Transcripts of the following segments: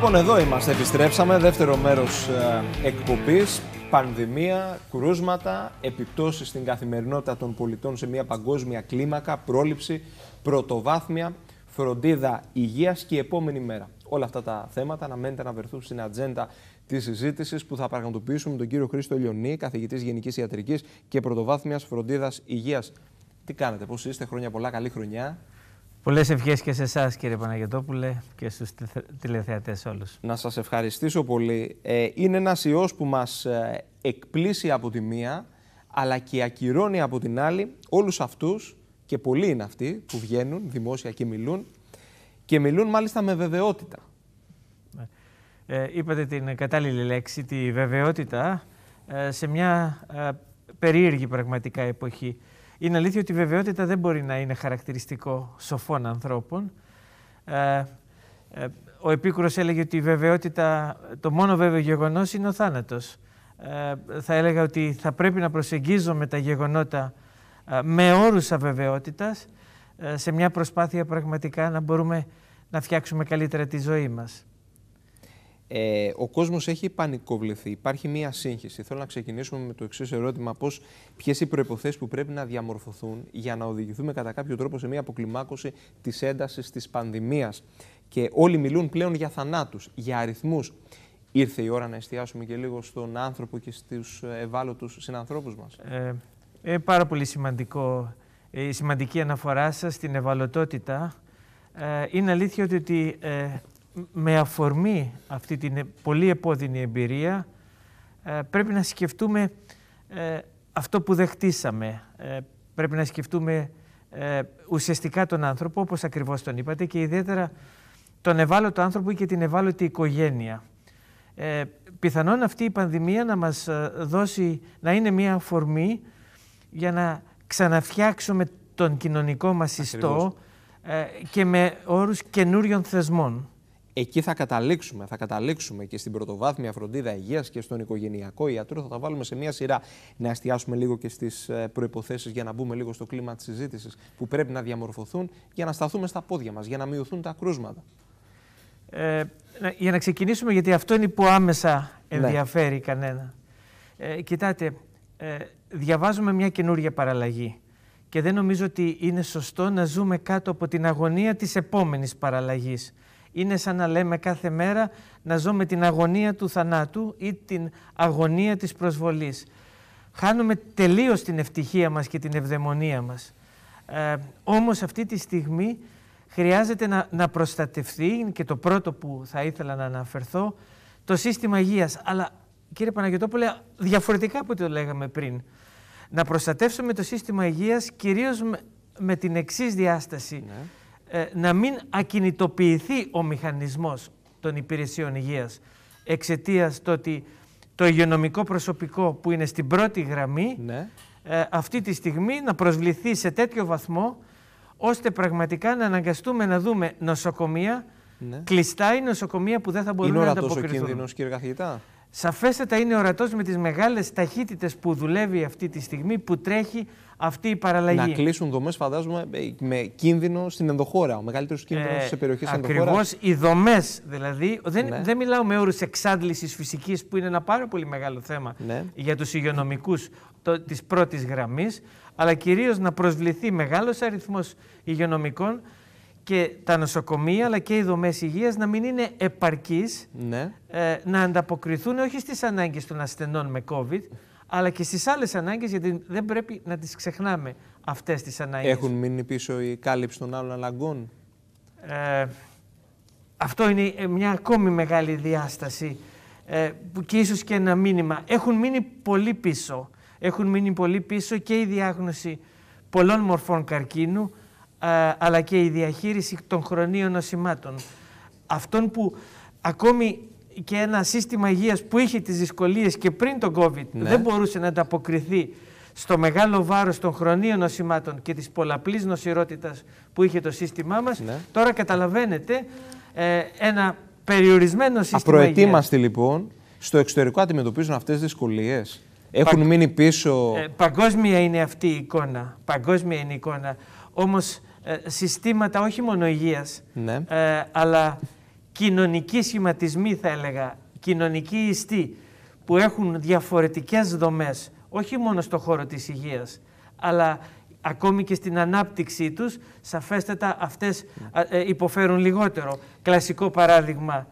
Λοιπόν, εδώ είμαστε. Επιστρέψαμε. Δεύτερο μέρος ε, εκπομπής. Πανδημία, κρούσματα, επιπτώσεις στην καθημερινότητα των πολιτών σε μια παγκόσμια κλίμακα, πρόληψη, πρωτοβάθμια, φροντίδα υγείας και η επόμενη μέρα. Όλα αυτά τα θέματα αναμένεται να βρεθούν στην ατζέντα της συζήτησης που θα πραγματοποιήσουμε τον κύριο Χρήστο Λιονί, καθηγητής Γενικής Ιατρικής και Πρωτοβάθμιας Φροντίδας Υγείας. Τι κάνετε, πώς είστε, χρόνια πολλά, καλή χρονιά. Πολλές ευχές και σε εσάς κύριε Παναγιωτόπουλε και στους τηλεθεατές όλους. Να σας ευχαριστήσω πολύ. Ε, είναι ένας ιός που μας ε, εκπλήσει από τη μία, αλλά και ακυρώνει από την άλλη όλους αυτούς, και πολλοί είναι αυτοί που βγαίνουν δημόσια και μιλούν, και μιλούν μάλιστα με βεβαιότητα. Ε, είπατε την κατάλληλη λέξη, τη βεβαιότητα, ε, σε μια περίεργη πραγματικά εποχή. Είναι αλήθεια ότι η βεβαιότητα δεν μπορεί να είναι χαρακτηριστικό σοφών ανθρώπων. Ε, ε, ο Επίκουρος έλεγε ότι η βεβαιότητα, το μόνο βέβαιο γεγονός είναι ο θάνατος. Ε, θα έλεγα ότι θα πρέπει να προσεγγίζουμε τα γεγονότα ε, με όρους αβεβαιότητας σε μια προσπάθεια πραγματικά να μπορούμε να φτιάξουμε καλύτερα τη ζωή μας. Ε, ο κόσμος έχει πανικοβληθεί. Υπάρχει μία σύγχυση. Θέλω να ξεκινήσουμε με το εξής ερώτημα: Ποιες οι προποθέσει που πρέπει να διαμορφωθούν για να οδηγηθούμε κατά κάποιο τρόπο σε μία αποκλιμάκωση της έντασης της πανδημίας. Και όλοι μιλούν πλέον για θανάτους, για αριθμούς. Ήρθε η ώρα να εστιάσουμε και λίγο στον άνθρωπο και στους ευάλωτους συνανθρώπους μας. Ε, ε, πάρα πολύ σημαντικό. Ε, η σημαντική αναφορά σας στην ευαλωτότητα. Ε, είναι αλήθεια ότι ε, με αφορμή αυτή την πολύ επώδυνη εμπειρία ε, πρέπει να σκεφτούμε ε, αυτό που δεχτήσαμε. Ε, πρέπει να σκεφτούμε ουσιαστικά τον άνθρωπο, όπως ακριβώς τον είπατε, και ιδιαίτερα τον ευάλωτο άνθρωπο και την ευάλωτη οικογένεια. πιθανόν αυτή η πανδημία να μας δώσει, να είναι μια αφορμή για να ξαναφτιάξουμε τον κοινωνικό μας ιστό και με όρους καινούριων θεσμών εκεί θα καταλήξουμε. Θα καταλήξουμε και στην πρωτοβάθμια φροντίδα υγείας και στον οικογενειακό ιατρό. Θα τα βάλουμε σε μία σειρά. Να εστιάσουμε λίγο και στις ε, προποθέσει για να μπούμε λίγο στο κλίμα της συζήτησης που πρέπει να διαμορφωθούν για να σταθούμε στα πόδια μας, για να μειωθούν τα κρούσματα. Ε, για να ξεκινήσουμε, γιατί αυτό είναι που άμεσα ναι. ενδιαφέρει κανένα. Ε, κοιτάτε, ε, διαβάζουμε μια καινούργια παραλλαγή και δεν νομίζω ότι είναι σωστό να ζούμε κάτω από την αγωνία της επόμενης παραλλαγής. Είναι σαν να λέμε κάθε μέρα να ζω με την αγωνία του θανάτου ή την αγωνία της προσβολής. Χάνουμε τελείως την ευτυχία μας και την ευδαιμονία μας. Ε, όμως αυτή τη στιγμή χρειάζεται να, να προστατευθεί, και το πρώτο που θα ήθελα να αναφερθώ, το σύστημα υγείας. Αλλά κύριε Παναγιωτόπουλε, διαφορετικά από ό,τι το λέγαμε πριν. Να προστατεύσουμε το σύστημα υγείας κυρίως με, την εξής διάσταση. Ναι. Ε, να μην ακινητοποιηθεί ο μηχανισμός των υπηρεσιών υγείας εξαιτίας το ότι το υγειονομικό προσωπικό που είναι στην πρώτη γραμμή ναι. ε, αυτή τη στιγμή να προσβληθεί σε τέτοιο βαθμό ώστε πραγματικά να αναγκαστούμε να δούμε νοσοκομεία, ναι. κλειστά ή νοσοκομεία που δεν θα μπορούν να ανταποκριθούν. Είναι ορατός ο κίνδυνος κύριε καθηγητά. Σαφέστατα είναι ορατός με τις μεγάλες ταχύτητες που δουλεύει αυτή τη στιγμή, που τρέχει αυτή η παραλλαγή. Να κλείσουν δομές φαντάζομαι ε, με κίνδυνο στην ενδοχώρα, ο μεγαλύτερος κίνδυνος ε, σε περιοχές ενδοχώρας. Ακριβώς οι δομές δηλαδή, ναι. δεν, μιλάω με όρους εξάντλησης φυσικής που είναι ένα πάρα πολύ μεγάλο θέμα ναι. για τους υγειονομικούς το, της πρώτης αλλά κυρίως να προσβληθεί μεγάλος αριθμός υγειονομικών και τα νοσοκομεία αλλά και οι δομές υγείας να μην είναι επαρκείς ναι. ε, να ανταποκριθούν όχι στις ανάγκες των ασθενών με COVID αλλά και στις άλλες ανάγκες γιατί δεν πρέπει να τις ξεχνάμε αυτές τις ανάγκες. Έχουν μείνει πίσω η κάλυψη των άλλων αναγκών. Ε, αυτό είναι μια ακόμη μεγάλη διάσταση ε, που και ίσως και ένα μήνυμα. Έχουν μείνει πολύ πίσω. Έχουν μείνει πολύ πίσω και η διάγνωση πολλών μορφών καρκίνου αλλά και η διαχείριση των χρονίων νοσημάτων. Αυτόν που ακόμη και ένα σύστημα υγείας που είχε τις δυσκολίες και πριν τον COVID ναι. δεν μπορούσε να ανταποκριθεί στο μεγάλο βάρος των χρονίων νοσημάτων και της πολλαπλής νοσηρότητας που είχε το σύστημά μας, ναι. τώρα καταλαβαίνετε ε, ένα περιορισμένο σύστημα Απροετοίμαστε λοιπόν, στο εξωτερικό αντιμετωπίζουν αυτές τις δυσκολίες. Έχουν Πα... μείνει πίσω... Ε, παγκόσμια είναι αυτή η εικόνα. Παγκόσμια είναι η εικόνα. Όμως ε, συστήματα όχι μόνο υγείας, ναι. ε, αλλά κοινωνικοί σχηματισμοί θα έλεγα, κοινωνικοί ιστοί που έχουν διαφορετικές δομές, όχι μόνο στο χώρο της υγείας, αλλά ακόμη και στην ανάπτυξή τους, σαφέστατα αυτές ε, υποφέρουν λιγότερο. Κλασικό παράδειγμα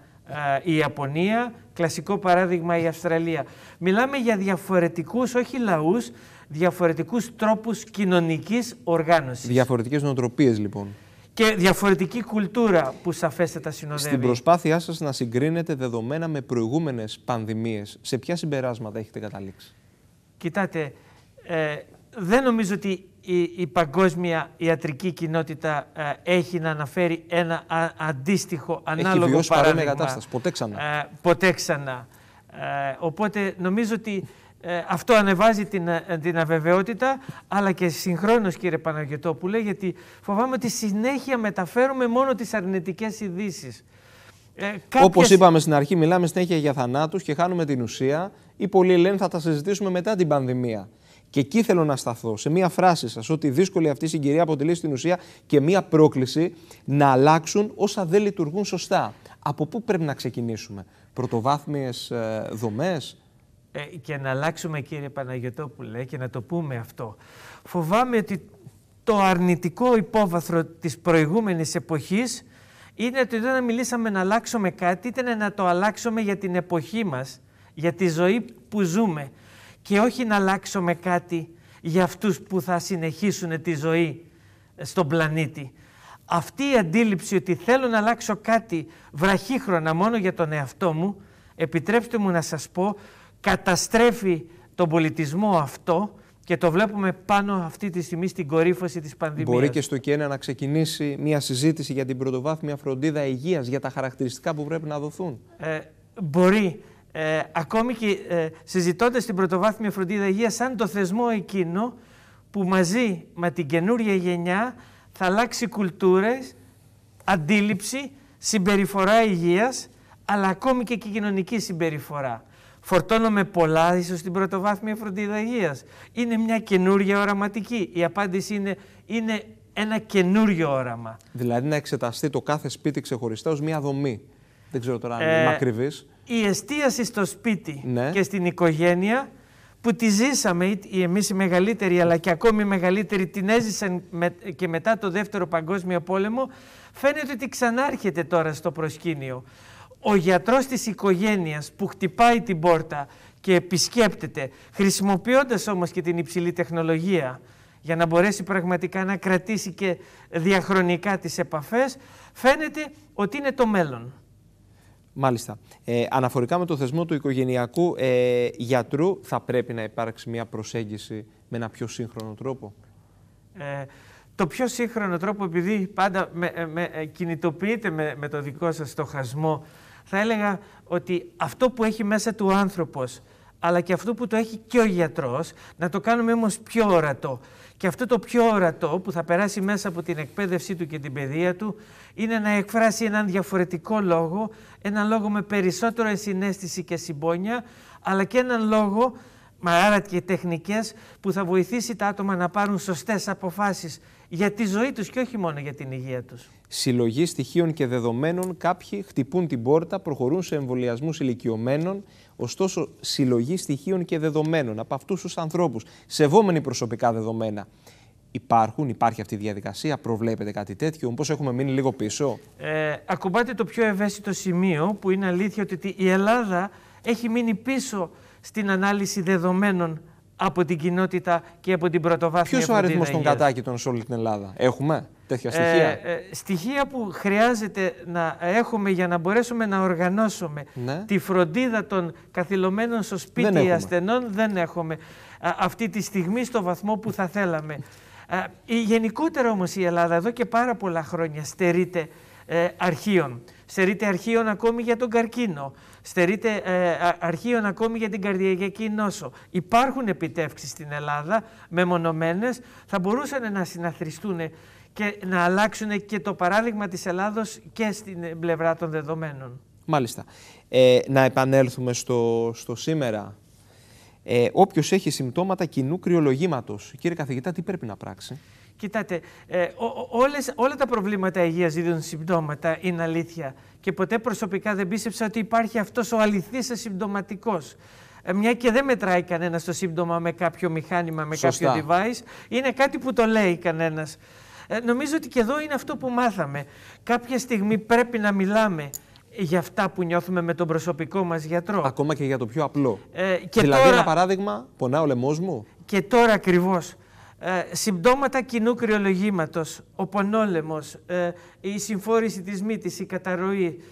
η Ιαπωνία, Κλασικό παράδειγμα η Αυστραλία. Μιλάμε για διαφορετικούς, όχι λαούς, διαφορετικούς τρόπους κοινωνικής οργάνωσης. Διαφορετικές νοοτροπίες λοιπόν. Και διαφορετική κουλτούρα που σαφέστατα συνοδεύει. Στην προσπάθειά σας να συγκρίνετε δεδομένα με προηγούμενες πανδημίες, σε ποια συμπεράσματα έχετε καταλήξει. Κοιτάτε, ε, δεν νομίζω ότι η, η παγκόσμια ιατρική κοινότητα ε, έχει να αναφέρει ένα α, αντίστοιχο ανάλογο έχει βιώσει παρόμοια κατάσταση. Ποτέ ξανά. Ε, ποτέ ξανά. Ε, οπότε νομίζω ότι ε, αυτό ανεβάζει την, ε, την αβεβαιότητα, αλλά και συγχρόνως κύριε Παναγιωτόπουλε, γιατί φοβάμαι ότι συνέχεια μεταφέρουμε μόνο τις αρνητικές ειδήσεις. Ε, κάποιες... Όπως είπαμε στην αρχή, μιλάμε συνέχεια για θανάτους και χάνουμε την ουσία ή πολλοί λένε θα τα συζητήσουμε μετά την πανδημία. Και εκεί θέλω να σταθώ, σε μία φράση σας, ότι η δύσκολη αυτή συγκυρία αποτελεί στην ουσία και μία πρόκληση να αλλάξουν όσα δεν λειτουργούν σωστά. Από πού πρέπει να ξεκινήσουμε, πρωτοβάθμιες ε, δομές. Ε, και να αλλάξουμε, κύριε Παναγιωτόπουλε, και να το πούμε αυτό. Φοβάμαι ότι το αρνητικό υπόβαθρο της προηγούμενης εποχής είναι ότι όταν μιλήσαμε να αλλάξουμε κάτι, ήταν να το αλλάξουμε για την εποχή μας, για τη ζωή που ζούμε και όχι να αλλάξουμε κάτι για αυτούς που θα συνεχίσουν τη ζωή στον πλανήτη. Αυτή η αντίληψη ότι θέλω να αλλάξω κάτι βραχύχρονα μόνο για τον εαυτό μου, επιτρέψτε μου να σας πω, καταστρέφει τον πολιτισμό αυτό και το βλέπουμε πάνω αυτή τη στιγμή στην κορύφωση της πανδημίας. Μπορεί και στο Κένα να ξεκινήσει μια συζήτηση για την πρωτοβάθμια φροντίδα υγείας, για τα χαρακτηριστικά που πρέπει να δοθούν. Ε, μπορεί. Ε, ακόμη και ε, συζητώντας την πρωτοβάθμια φροντίδα υγείας σαν το θεσμό εκείνο που μαζί με την καινούρια γενιά θα αλλάξει κουλτούρες, αντίληψη, συμπεριφορά υγείας, αλλά ακόμη και, κοινωνική συμπεριφορά. Φορτώνομαι πολλά ίσως στην πρωτοβάθμια φροντίδα υγείας. Είναι μια καινούρια οραματική. Η απάντηση είναι, είναι ένα καινούριο όραμα. Δηλαδή να εξεταστεί το κάθε σπίτι ξεχωριστά ως μια δομή. Δεν ξέρω τώρα αν ε, η εστίαση στο σπίτι ναι. και στην οικογένεια που τη ζήσαμε οι εμείς οι μεγαλύτεροι αλλά και ακόμη μεγαλύτεροι την έζησαν με, και μετά το δεύτερο παγκόσμιο πόλεμο φαίνεται ότι ξανάρχεται τώρα στο προσκήνιο. Ο γιατρός της οικογένειας που χτυπάει την πόρτα και επισκέπτεται χρησιμοποιώντας όμως και την υψηλή τεχνολογία για να μπορέσει πραγματικά να κρατήσει και διαχρονικά τις επαφές φαίνεται ότι είναι το μέλλον. Μάλιστα. Ε, αναφορικά με το θεσμό του οικογενειακού ε, γιατρού, θα πρέπει να υπάρξει μια προσέγγιση με ένα πιο σύγχρονο τρόπο. Ε, το πιο σύγχρονο τρόπο, επειδή πάντα με, με, κινητοποιείται με, με το δικό σας το χασμό, θα έλεγα ότι αυτό που έχει μέσα του άνθρωπος, αλλά και αυτό που το έχει και ο γιατρός, να το κάνουμε όμως πιο ορατό. Και αυτό το πιο ορατό που θα περάσει μέσα από την εκπαίδευσή του και την παιδεία του είναι να εκφράσει έναν διαφορετικό λόγο, έναν λόγο με περισσότερο συνέστηση και συμπόνια, αλλά και έναν λόγο, μα άρα και τεχνικές, που θα βοηθήσει τα άτομα να πάρουν σωστές αποφάσεις για τη ζωή τους και όχι μόνο για την υγεία τους. Συλλογή στοιχείων και δεδομένων, κάποιοι χτυπούν την πόρτα, προχωρούν σε εμβολιασμούς ηλικιωμένων, ωστόσο συλλογή στοιχείων και δεδομένων από αυτούς τους ανθρώπους, σεβόμενοι προσωπικά δεδομένα. Υπάρχουν, υπάρχει αυτή η διαδικασία, προβλέπετε κάτι τέτοιο, πώ έχουμε μείνει λίγο πίσω. Ε, ακουμπάτε το πιο ευαίσθητο σημείο που είναι αλήθεια ότι η Ελλάδα έχει μείνει πίσω στην ανάλυση δεδομένων από την κοινότητα και από την πρωτοβάθμια. Ποιος ο αριθμός των κατάκητων σε όλη την Ελλάδα, Έχουμε τέτοια στοιχεία. Ε, ε, στοιχεία που χρειάζεται να έχουμε για να μπορέσουμε να οργανώσουμε ναι. τη φροντίδα των καθυλωμένων στο σπίτι δεν ασθενών δεν έχουμε αυτή τη στιγμή στο βαθμό που θα θέλαμε. η, γενικότερα όμως η Ελλάδα εδώ και πάρα πολλά χρόνια στερείται ε, αρχείων. Στερείται αρχείων ακόμη για τον καρκίνο στερείται ε, αρχείων ακόμη για την καρδιακή νόσο. Υπάρχουν επιτεύξεις στην Ελλάδα μεμονωμένες θα μπορούσαν να συναθριστούν και να αλλάξουν και το παράδειγμα της Ελλάδος και στην πλευρά των δεδομένων. Μάλιστα. Ε, να επανέλθουμε στο, στο σήμερα. Ε, Όποιος έχει συμπτώματα κοινού κρυολογήματος, κύριε καθηγητά, τι πρέπει να πράξει. Κοιτάτε, ε, ό, όλες, όλα τα προβλήματα υγείας δίδουν συμπτώματα, είναι αλήθεια. Και ποτέ προσωπικά δεν πίστεψα ότι υπάρχει αυτός αληθής ασυμπτωματικός. Ε, μια και δεν μετράει κανένας το σύμπτωμα με κάποιο μηχάνημα, με κάποιο device. Είναι κάτι που το λέει κανένας. Ε, νομίζω ότι και εδώ είναι αυτό που μάθαμε. Κάποια στιγμή πρέπει να μιλάμε για αυτά που νιώθουμε με τον προσωπικό μας γιατρό. Ακόμα και για το πιο απλό. Ε, και δηλαδή τώρα... ένα παράδειγμα, πονά ο λαιμό μου. Και τώρα ακριβώς. Ε, συμπτώματα κοινού κρυολογήματος, ο πονόλεμος, ε, η συμφόρηση της μύτης, η καταρροή.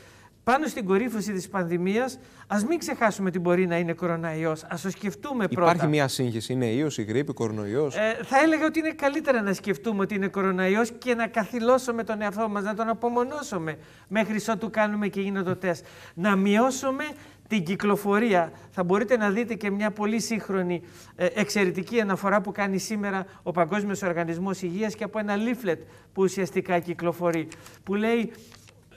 Πάνω στην κορύφωση της πανδημίας, ας μην ξεχάσουμε τι μπορεί να είναι κοροναϊός. Ας το σκεφτούμε Υπάρχει πρώτα. Υπάρχει μια σύγχυση, είναι ίος, η γρήπη, κορονοϊός. Ε, θα έλεγα ότι είναι καλύτερα να σκεφτούμε ότι είναι κοροναϊός και να καθυλώσουμε τον εαυτό μας, να τον απομονώσουμε μέχρι ότου κάνουμε και γίνεται τεστ. Να μειώσουμε την κυκλοφορία. Θα μπορείτε να δείτε και μια πολύ σύγχρονη ε, εξαιρετική αναφορά που κάνει σήμερα ο Παγκόσμιος Οργανισμός Υγείας και από ένα λίφλετ που ουσιαστικά κυκλοφορεί, που λέει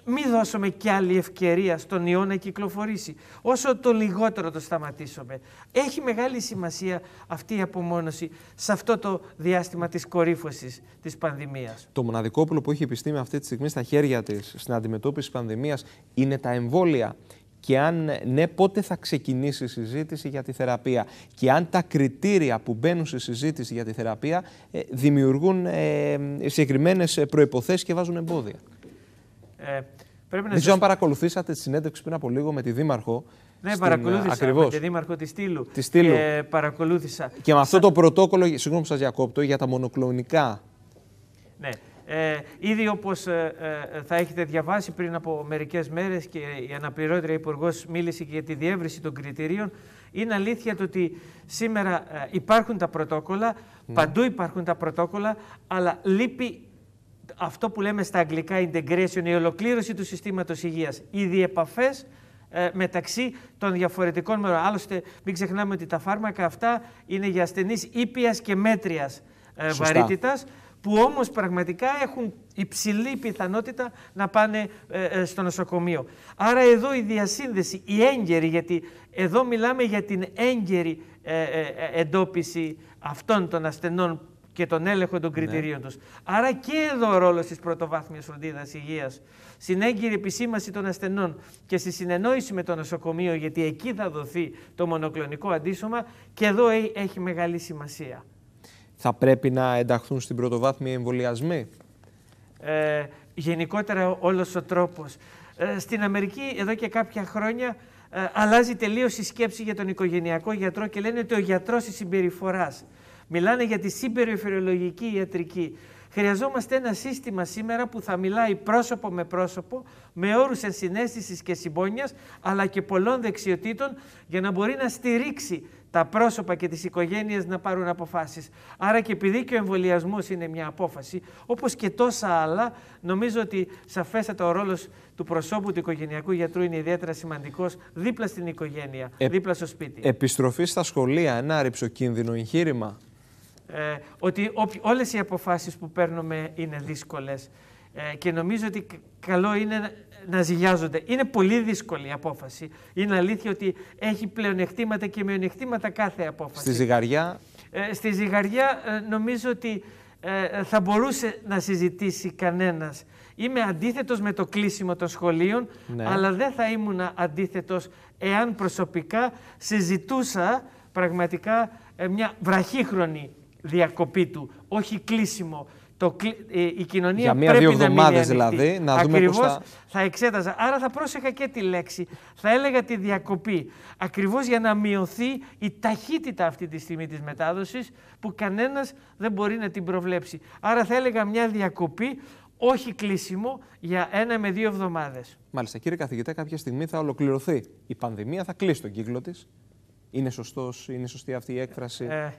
μη δώσουμε κι άλλη ευκαιρία στον ιό να κυκλοφορήσει. Όσο το λιγότερο το σταματήσουμε. Έχει μεγάλη σημασία αυτή η απομόνωση σε αυτό το διάστημα της κορύφωσης της πανδημίας. Το μοναδικό που έχει η επιστήμη αυτή τη στιγμή στα χέρια της στην αντιμετώπιση της πανδημίας είναι τα εμβόλια και αν ναι, πότε θα ξεκινήσει η συζήτηση για τη θεραπεία και αν τα κριτήρια που μπαίνουν στη συζήτηση για τη θεραπεία ε, δημιουργούν ε, συγκεκριμένες προϋποθέσεις και βάζουν εμπόδια. Ε, πρέπει να Δεν ξέρω αν παρακολουθήσατε τη συνέντευξη πριν από λίγο με τη Δήμαρχο ναι, στην, παρακολούθησα ακριβώς. με τη Δήμαρχο της Στήλου. Της Στήλου. Και παρακολούθησα. Και με αυτό το πρωτόκολλο, συγγνώμη που σας διακόπτω, για τα μονοκλονικά. Ναι. Ε, ήδη όπως ε, ε, θα έχετε διαβάσει πριν από μερικές μέρες και η αναπληρώτρια υπουργός μίλησε και για τη διεύρυνση των κριτηρίων, είναι αλήθεια το ότι σήμερα ε, υπάρχουν τα πρωτόκολλα, ναι. παντού υπάρχουν τα πρωτόκολλα, αλλά λείπει αυτό που λέμε στα αγγλικά integration, η ολοκλήρωση του συστήματος υγείας, οι διεπαφές μεταξύ των διαφορετικών μερών. Άλλωστε, μην ξεχνάμε ότι τα φάρμακα αυτά είναι για ασθενείς ήπιας και μέτριας βαρύτητας που όμως πραγματικά έχουν υψηλή πιθανότητα να πάνε ε, ε, στο νοσοκομείο. Άρα εδώ η διασύνδεση, η έγκαιρη, γιατί εδώ μιλάμε για την έγκαιρη ε, εντόπιση αυτών των ασθενών και τον έλεγχο των ναι. κριτηρίων ναι. τους. Άρα και εδώ ο ρόλος της πρωτοβάθμιας φροντίδας υγείας, στην έγκυρη επισήμαση των ασθενών και στη συνεννόηση με το νοσοκομείο, γιατί εκεί θα δοθεί το μονοκλονικό αντίσωμα και εδώ έχει μεγάλη σημασία θα πρέπει να ενταχθούν στην πρωτοβάθμια εμβολιασμοί. Ε, γενικότερα όλος ο τρόπος. Ε, στην Αμερική εδώ και κάποια χρόνια ε, αλλάζει τελείως η σκέψη για τον οικογενειακό γιατρό και λένε ότι ο γιατρός της συμπεριφοράς. Μιλάνε για τη συμπεριφερολογική ιατρική. Χρειαζόμαστε ένα σύστημα σήμερα που θα μιλάει πρόσωπο με πρόσωπο, με όρους ενσυναίσθησης και συμπόνιας, αλλά και πολλών δεξιοτήτων για να μπορεί να στηρίξει τα πρόσωπα και τις οικογένειες να πάρουν αποφάσεις. Άρα και επειδή και ο εμβολιασμός είναι μια απόφαση, όπως και τόσα άλλα, νομίζω ότι σαφέστατα ο ρόλος του προσώπου του οικογενειακού γιατρού είναι ιδιαίτερα σημαντικός δίπλα στην οικογένεια, ε, δίπλα στο σπίτι. Επιστροφή στα σχολεία, ένα ρηψοκίνδυνο εγχείρημα. Ε, ότι όλες οι αποφάσεις που παίρνουμε είναι δύσκολες. Ε, και νομίζω ότι καλό είναι να ζηλιάζονται. Είναι πολύ δύσκολη η απόφαση. Είναι αλήθεια ότι έχει πλεονεκτήματα και μειονεκτήματα κάθε απόφαση. Στη ζυγαριά. Ε, στη ζυγαριά ε, νομίζω ότι ε, θα μπορούσε να συζητήσει κανένας. Είμαι αντίθετος με το κλείσιμο των σχολείων, ναι. αλλά δεν θα ήμουν αντίθετος εάν προσωπικά συζητούσα πραγματικά μια βραχύχρονη διακοπή του, όχι κλείσιμο. Το, ε, η κοινωνία Για μία-δύο εβδομάδε δηλαδή, να δούμε Ακριβώς θα... θα εξέταζα. Άρα θα πρόσεχα και τη λέξη. Θα έλεγα τη διακοπή. Ακριβώς για να μειωθεί η ταχύτητα αυτή τη στιγμή της μετάδοσης που κανένας δεν μπορεί να την προβλέψει. Άρα θα έλεγα μια διακοπή, όχι κλείσιμο, για ένα με δύο εβδομάδες. Μάλιστα κύριε καθηγητά, κάποια στιγμή θα ολοκληρωθεί. Η πανδημία θα κλείσει τον κύκλο της. Είναι, σωστός, είναι σωστή αυτή η έκφραση. Ε,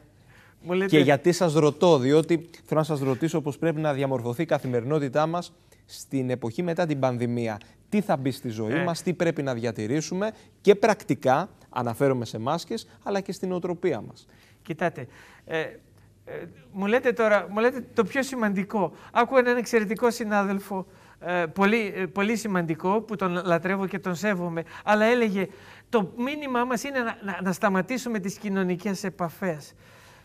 Λέτε... Και γιατί σας ρωτώ, διότι θέλω να σας ρωτήσω πώς πρέπει να διαμορφωθεί η καθημερινότητά μας στην εποχή μετά την πανδημία. Τι θα μπει στη ζωή ε. μας, τι πρέπει να διατηρήσουμε και πρακτικά, αναφέρομαι σε μάσκες, αλλά και στην οτροπία μας. Κοιτάτε, ε, ε μου λέτε τώρα μου λέτε το πιο σημαντικό. Άκου έναν εξαιρετικό συνάδελφο, ε, πολύ, ε, πολύ σημαντικό, που τον λατρεύω και τον σέβομαι, αλλά έλεγε το μήνυμά μας είναι να, να, να σταματήσουμε τις κοινωνικές επαφές.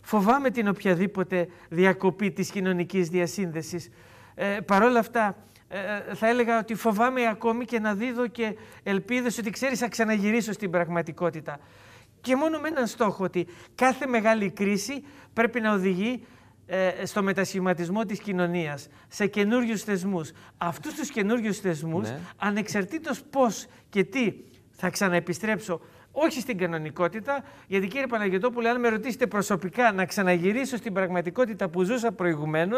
Φοβάμαι την οποιαδήποτε διακοπή της κοινωνικής διασύνδεσης. Ε, Παρ' όλα αυτά, ε, ε, θα έλεγα ότι φοβάμαι ακόμη και να δίδω και ελπίδες ότι ξέρεις να ξαναγυρίσω στην πραγματικότητα. Και μόνο με έναν στόχο ότι κάθε μεγάλη κρίση πρέπει να οδηγεί ε, στο μετασχηματισμό της κοινωνίας, σε καινούριους θεσμούς. Αυτούς τους καινούριους θεσμούς, ναι. ανεξαρτήτως πώς και τι θα ξαναεπιστρέψω όχι στην κανονικότητα, γιατί κύριε Παναγιωτόπουλε, αν με ρωτήσετε προσωπικά να ξαναγυρίσω στην πραγματικότητα που ζούσα προηγουμένως,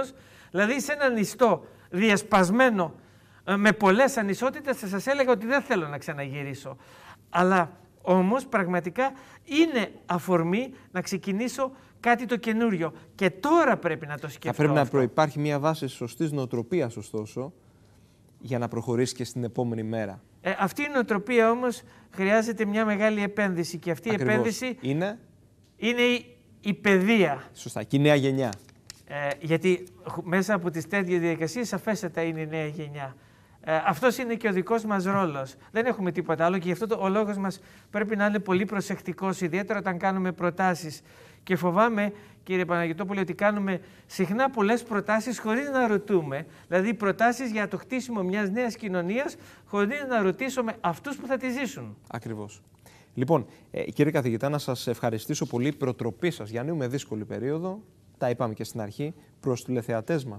δηλαδή σε ένα νηστό διασπασμένο ε, με πολλές ανισότητες, θα σας έλεγα ότι δεν θέλω να ξαναγυρίσω. Αλλά όμως πραγματικά είναι αφορμή να ξεκινήσω κάτι το καινούριο. Και τώρα πρέπει να το σκεφτώ. Θα πρέπει να προπάρχει μια βάση σωστής νοοτροπίας, ωστόσο, για να προχωρήσει και στην επόμενη μέρα. Ε, αυτή η νοοτροπία όμως χρειάζεται μια μεγάλη επένδυση και αυτή η επένδυση είναι, είναι η, η παιδεία. Σωστά, και η νέα γενιά. Ε, γιατί μέσα από τις τέτοιες διαδικασίες αφέστατα είναι η νέα γενιά. Ε, αυτός είναι και ο δικός μας ρόλος. Δεν έχουμε τίποτα άλλο και γι' αυτό ο λόγος μας πρέπει να είναι πολύ προσεκτικός, ιδιαίτερα όταν κάνουμε προτάσεις. Και φοβάμαι, κύριε Παναγιώτοπουλο, ότι κάνουμε συχνά πολλές προτάσεις χωρίς να ρωτούμε. Δηλαδή, προτάσεις για το χτίσιμο μιας νέας κοινωνίας, χωρίς να ρωτήσουμε αυτούς που θα τη ζήσουν. Ακριβώς. Λοιπόν, ε, κύριε καθηγητά, να σας ευχαριστήσω πολύ. Προτροπή σας για δύσκολη περίοδο. Τα είπαμε και στην αρχή προς τηλεθεατές μας.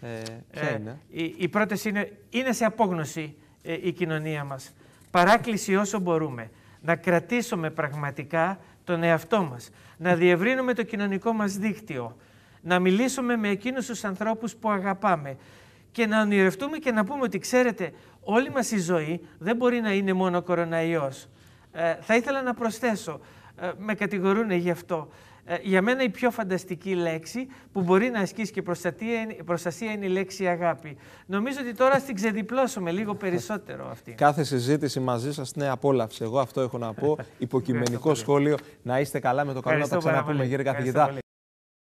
Ε, ε, είναι. η, η είναι, σε απόγνωση ε, η κοινωνία μας. Παράκληση όσο μπορούμε. Να κρατήσουμε πραγματικά τον εαυτό μας. Να διευρύνουμε το κοινωνικό μας δίκτυο. Να μιλήσουμε με εκείνους τους ανθρώπους που αγαπάμε. Και να ονειρευτούμε και να πούμε ότι ξέρετε όλη μας η ζωή δεν μπορεί να είναι μόνο κοροναϊός. Ε, θα ήθελα να προσθέσω, ε, με κατηγορούν γι' αυτό. Ε, για μένα η πιο φανταστική λέξη που μπορεί να ασκήσει και προστασία, είναι η λέξη αγάπη. Νομίζω ότι τώρα στην ξεδιπλώσουμε λίγο περισσότερο αυτή. Κάθε συζήτηση μαζί σας, είναι απόλαυση. Εγώ αυτό έχω να πω. Υποκειμενικό σχόλιο. Να είστε καλά με το καλό να τα ξαναπούμε, κύριε καθηγητά.